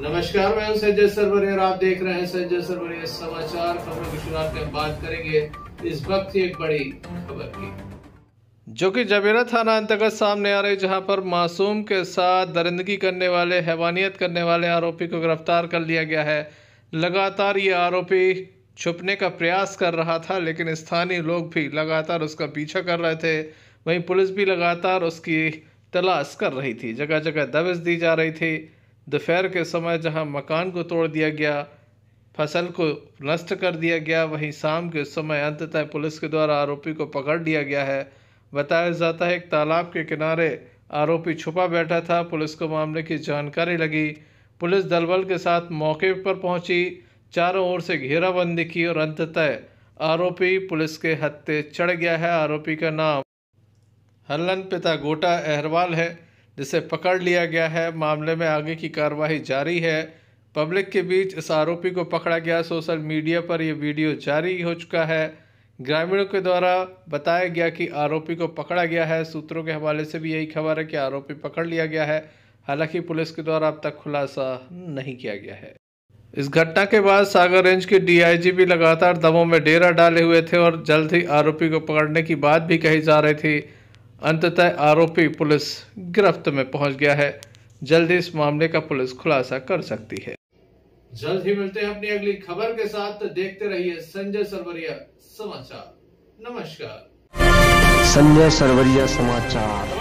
नमस्कार मैं हूं संजय सरवरे आप देख रहे हैं संजय सरवरे समाचार खबरों की शुरुआत में बात करेंगे इस वक्त एक बड़ी खबर की जो कि जबेरा थाना अंतर्गत सामने आ रही जहां पर मासूम के साथ दरिंदगी करने वाले हैवानियत करने वाले आरोपी को गिरफ्तार कर लिया गया है लगातार ये आरोपी छुपने का प्रयास कर रहा था लेकिन स्थानीय लोग भी लगातार उसका पीछा कर रहे थे वहीं पुलिस भी लगातार उसकी तलाश कर रही थी जगह जगह दबिश दी जा रही थी दोपहर के समय जहाँ मकान को तोड़ दिया गया फसल को नष्ट कर दिया गया वहीं शाम के समय अंततः पुलिस के द्वारा आरोपी को पकड़ लिया गया है बताया जाता है एक तालाब के किनारे आरोपी छुपा बैठा था पुलिस को मामले की जानकारी लगी पुलिस दलबल के साथ मौके पर पहुंची चारों ओर से घेराबंदी की और अंततः आरोपी पुलिस के हत्थे चढ़ गया है आरोपी का नाम हल्लन पिता गोटा अहरवाल है जिसे पकड़ लिया गया है मामले में आगे की कार्रवाई जारी है पब्लिक के बीच इस आरोपी को पकड़ा गया सोशल मीडिया पर यह वीडियो जारी हो चुका है ग्रामीणों के द्वारा बताया गया कि आरोपी को पकड़ा गया है सूत्रों के हवाले से भी यही खबर है कि आरोपी पकड़ लिया गया है हालांकि पुलिस के द्वारा अब तक खुलासा नहीं किया गया है इस घटना के बाद सागर रेंज के डीआईजी भी लगातार दमों में डेरा डाले हुए थे और जल्द ही आरोपी को पकड़ने की बात भी कही जा रही थी अंततः आरोपी पुलिस गिरफ्त में पहुंच गया है जल्द इस मामले का पुलिस खुलासा कर सकती है जल्द ही मिलते हैं अपनी अगली खबर के साथ देखते रहिए संजय सरवरिया समाचार नमस्कार संजय सरवरिया समाचार